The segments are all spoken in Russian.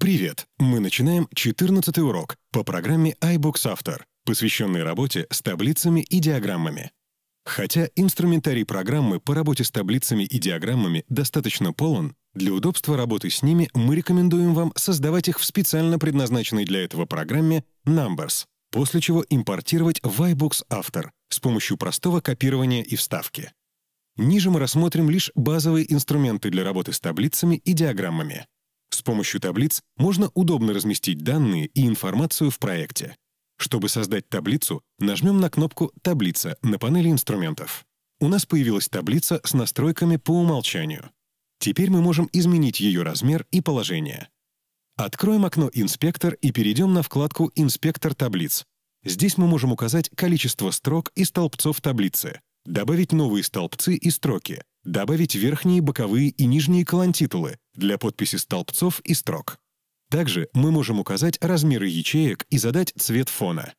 Привет! Мы начинаем 14 урок по программе iBooks After, посвященный работе с таблицами и диаграммами. Хотя инструментарий программы по работе с таблицами и диаграммами достаточно полон, для удобства работы с ними мы рекомендуем вам создавать их в специально предназначенной для этого программе Numbers, после чего импортировать в iBooks After с помощью простого копирования и вставки. Ниже мы рассмотрим лишь базовые инструменты для работы с таблицами и диаграммами — с помощью таблиц можно удобно разместить данные и информацию в проекте. Чтобы создать таблицу, нажмем на кнопку «Таблица» на панели инструментов. У нас появилась таблица с настройками по умолчанию. Теперь мы можем изменить ее размер и положение. Откроем окно «Инспектор» и перейдем на вкладку «Инспектор таблиц». Здесь мы можем указать количество строк и столбцов таблицы, добавить новые столбцы и строки, добавить верхние, боковые и нижние колонтитулы, для подписи столбцов и строк. Также мы можем указать размеры ячеек и задать цвет фона.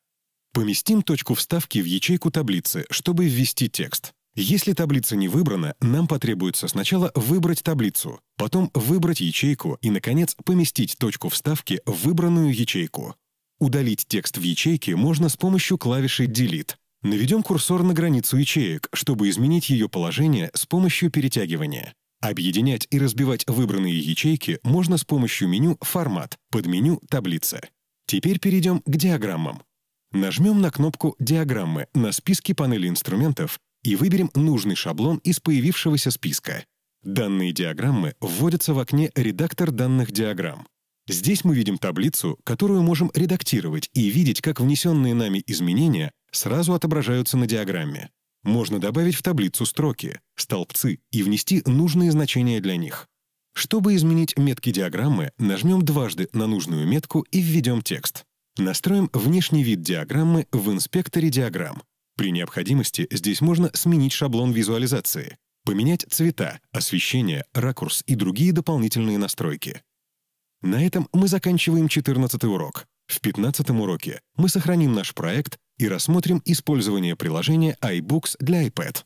Поместим точку вставки в ячейку таблицы, чтобы ввести текст. Если таблица не выбрана, нам потребуется сначала выбрать таблицу, потом выбрать ячейку и, наконец, поместить точку вставки в выбранную ячейку. Удалить текст в ячейке можно с помощью клавиши «Delete». Наведем курсор на границу ячеек, чтобы изменить ее положение с помощью перетягивания. Объединять и разбивать выбранные ячейки можно с помощью меню «Формат», под меню «Таблица». Теперь перейдем к диаграммам. Нажмем на кнопку «Диаграммы» на списке панели инструментов и выберем нужный шаблон из появившегося списка. Данные диаграммы вводятся в окне «Редактор данных диаграмм». Здесь мы видим таблицу, которую можем редактировать и видеть, как внесенные нами изменения сразу отображаются на диаграмме. Можно добавить в таблицу строки, столбцы и внести нужные значения для них. Чтобы изменить метки диаграммы, нажмем дважды на нужную метку и введем текст. Настроим внешний вид диаграммы в инспекторе диаграмм. При необходимости здесь можно сменить шаблон визуализации, поменять цвета, освещение, ракурс и другие дополнительные настройки. На этом мы заканчиваем 14 урок. В 15 уроке мы сохраним наш проект и рассмотрим использование приложения iBooks для iPad.